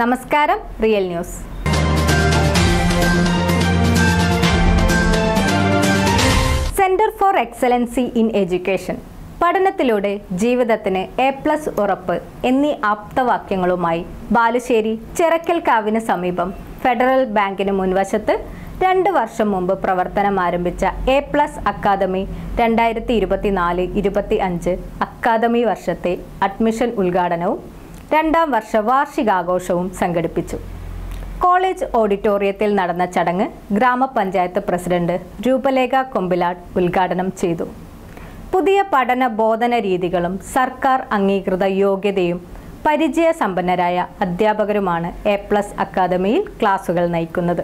നമസ്കാരം real news centre for excellency in education പഠനത്തിലൂടെ ജീവിതത്തിന് എ പ്ലസ് ഉറപ്പ് എന്നീ ആപ്തവാക്യങ്ങളുമായി ബാലുശ്ശേരി ചിറക്കൽക്കാവിന് സമീപം ഫെഡറൽ ബാങ്കിന് മുൻവശത്ത് രണ്ട് വർഷം മുമ്പ് പ്രവർത്തനം ആരംഭിച്ച എ പ്ലസ് അക്കാദമി രണ്ടായിരത്തി ഇരുപത്തിനാല് ഇരുപത്തി അഞ്ച് അക്കാദമി വർഷത്തെ അഡ്മിഷൻ ഉദ്ഘാടനവും രണ്ടാം വർഷ വാർഷികാഘോഷവും സംഘടിപ്പിച്ചു കോളേജ് ഓഡിറ്റോറിയത്തിൽ നടന്ന ചടങ്ങ് ഗ്രാമപഞ്ചായത്ത് പ്രസിഡന്റ് രൂപലേഖ കൊമ്പിലാട് ഉദ്ഘാടനം ചെയ്തു പുതിയ പഠന ബോധന രീതികളും സർക്കാർ അംഗീകൃത യോഗ്യതയും പരിചയ സമ്പന്നരായ അധ്യാപകരുമാണ് എ പ്ലസ് അക്കാദമിയിൽ ക്ലാസുകൾ നയിക്കുന്നത്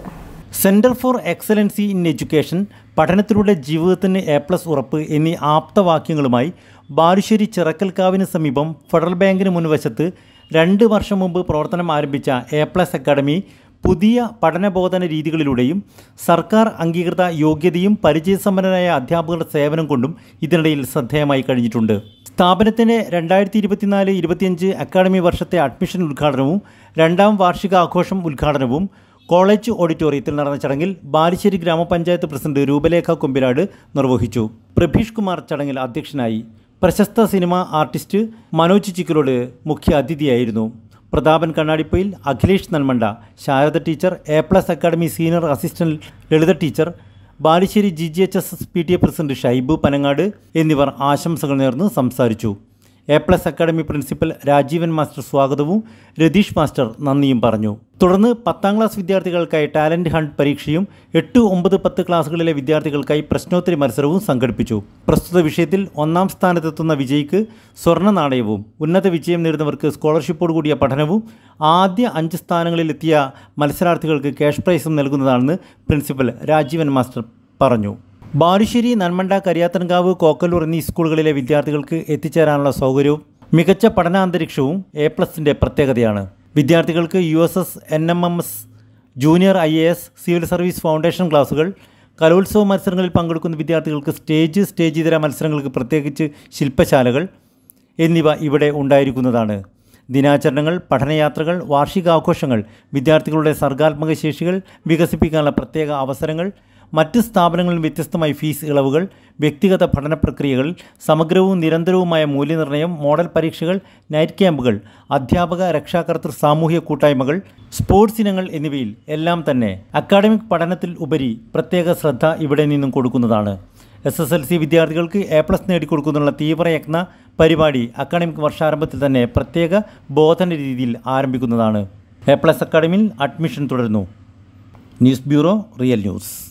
centre for excellency in education പഠനത്തിലൂടെ ജീവിതത്തിന് എ പ്ലസ് ഉറപ്പ് എന്നീ ആപ്തവാക്യങ്ങളുമായി ബാലുശ്ശേരി ചിറക്കൽക്കാവിന് സമീപം ഫെഡറൽ ബാങ്കിന് മുൻവശത്ത് രണ്ട് വർഷം മുമ്പ് പ്രവർത്തനം ആരംഭിച്ച എ പ്ലസ് അക്കാഡമി പുതിയ പഠനബോധന രീതികളിലൂടെയും സർക്കാർ അംഗീകൃത യോഗ്യതയും പരിചയസമ്പന്നരായ അധ്യാപകരുടെ സേവനം കൊണ്ടും ഇതിനിടയിൽ ശ്രദ്ധേയമായി കഴിഞ്ഞിട്ടുണ്ട് സ്ഥാപനത്തിൻ്റെ രണ്ടായിരത്തി ഇരുപത്തിനാല് ഇരുപത്തിയഞ്ച് അക്കാഡമി വർഷത്തെ അഡ്മിഷൻ ഉദ്ഘാടനവും രണ്ടാം വാർഷിക ആഘോഷം ഉദ്ഘാടനവും കോളേജ് ഓഡിറ്റോറിയത്തിൽ നടന്ന ചടങ്ങിൽ ബാലുശ്ശേരി ഗ്രാമപഞ്ചായത്ത് പ്രസിഡന്റ് രൂപലേഖ കൊമ്പിരാട് നിർവഹിച്ചു പ്രഭീഷ് കുമാർ ചടങ്ങിൽ അധ്യക്ഷനായി പ്രശസ്ത സിനിമ ആർട്ടിസ്റ്റ് മനോജ് ചിക്കിലോട് മുഖ്യ അതിഥിയായിരുന്നു പ്രതാപൻ കണ്ണാടിപ്പയിൽ Akhilesh Nalmanda Sharada teacher A plus academy senior assistant Lalitha teacher Balussery G G H S S P T A president Shaibu Panangad എന്നിവർ ആശംസകൾ നേർന്ന് സംസാരിച്ചു A plus academy principal Rajeevan master സ്വാഗതവും രതീഷ് മാസ്റ്റർ നന്ദിയും പറഞ്ഞു തുടർന്ന് പത്താം ക്ലാസ് വിദ്യാർത്ഥികൾക്കായി ടാലൻറ്റ് ഹണ്ട് പരീക്ഷയും എട്ട് ഒമ്പത് പത്ത് ക്ലാസ്സുകളിലെ വിദ്യാർത്ഥികൾക്കായി പ്രശ്നോത്തരി മത്സരവും സംഘടിപ്പിച്ചു പ്രസ്തുത വിഷയത്തിൽ ഒന്നാം സ്ഥാനത്തെത്തുന്ന വിജയിക്ക് സ്വർണ്ണ നാണയവും ഉന്നത വിജയം നേടുന്നവർക്ക് സ്കോളർഷിപ്പോട് കൂടിയ പഠനവും ആദ്യ അഞ്ച് സ്ഥാനങ്ങളിലെത്തിയ മത്സരാർത്ഥികൾക്ക് ക്യാഷ് പ്രൈസും നൽകുന്നതാണെന്ന് പ്രിൻസിപ്പൽ രാജീവൻ മാസ്റ്റർ പറഞ്ഞു ബാലുശ്ശേരി നന്മണ്ട കരിയാത്തൻകാവ് കോക്കലൂർ എന്നീ സ്കൂളുകളിലെ വിദ്യാർത്ഥികൾക്ക് എത്തിച്ചേരാനുള്ള സൗകര്യവും മികച്ച പഠനാന്തരീക്ഷവും എ പ്ലസിൻ്റെ പ്രത്യേകതയാണ് വിദ്യാർത്ഥികൾക്ക് U S S N M M S junior I A S civil service foundation ക്ലാസുകൾ കലോത്സവ മത്സരങ്ങളിൽ പങ്കെടുക്കുന്ന വിദ്യാർത്ഥികൾക്ക് സ്റ്റേജ് സ്റ്റേജ് ഇതര മത്സരങ്ങൾക്ക് പ്രത്യേകിച്ച് ശില്പശാലകൾ എന്നിവ ഇവിടെ ഉണ്ടായിരിക്കുന്നതാണ് ദിനാചരണങ്ങൾ പഠനയാത്രകൾ വാർഷികാഘോഷങ്ങൾ വിദ്യാർത്ഥികളുടെ സർഗാത്മക ശേഷികൾ വികസിപ്പിക്കാനുള്ള പ്രത്യേക അവസരങ്ങൾ മറ്റ് സ്ഥാപനങ്ങളിൽ വ്യത്യസ്തമായി ഫീസ് ഇളവുകൾ വ്യക്തിഗത പഠന പ്രക്രിയകൾ സമഗ്രവും നിരന്തരവുമായ മൂല്യനിർണ്ണയം മോഡൽ പരീക്ഷകൾ നൈറ്റ് ക്യാമ്പുകൾ അധ്യാപക രക്ഷാകർത്തൃ സാമൂഹ്യ കൂട്ടായ്മകൾ സ്പോർട്സ് ഇനങ്ങൾ എന്നിവയിൽ എല്ലാം തന്നെ അക്കാഡമിക് പഠനത്തിൽ ഉപരി പ്രത്യേക ശ്രദ്ധ ഇവിടെ നിന്നും കൊടുക്കുന്നതാണ് എസ് എസ് എൽ സി വിദ്യാർത്ഥികൾക്ക് എ പ്ലസ് നേടിക്കൊടുക്കുന്നതിനുള്ള തീവ്രയജ്ഞ പരിപാടി അക്കാഡമിക് വർഷാരംഭത്തിൽ തന്നെ പ്രത്യേക ബോധന രീതിയിൽ ആരംഭിക്കുന്നതാണ് എ പ്ലസ് അക്കാഡമിയിൽ അഡ്മിഷൻ തുടരുന്നു ന്യൂസ് ബ്യൂറോ റിയൽ ന്യൂസ്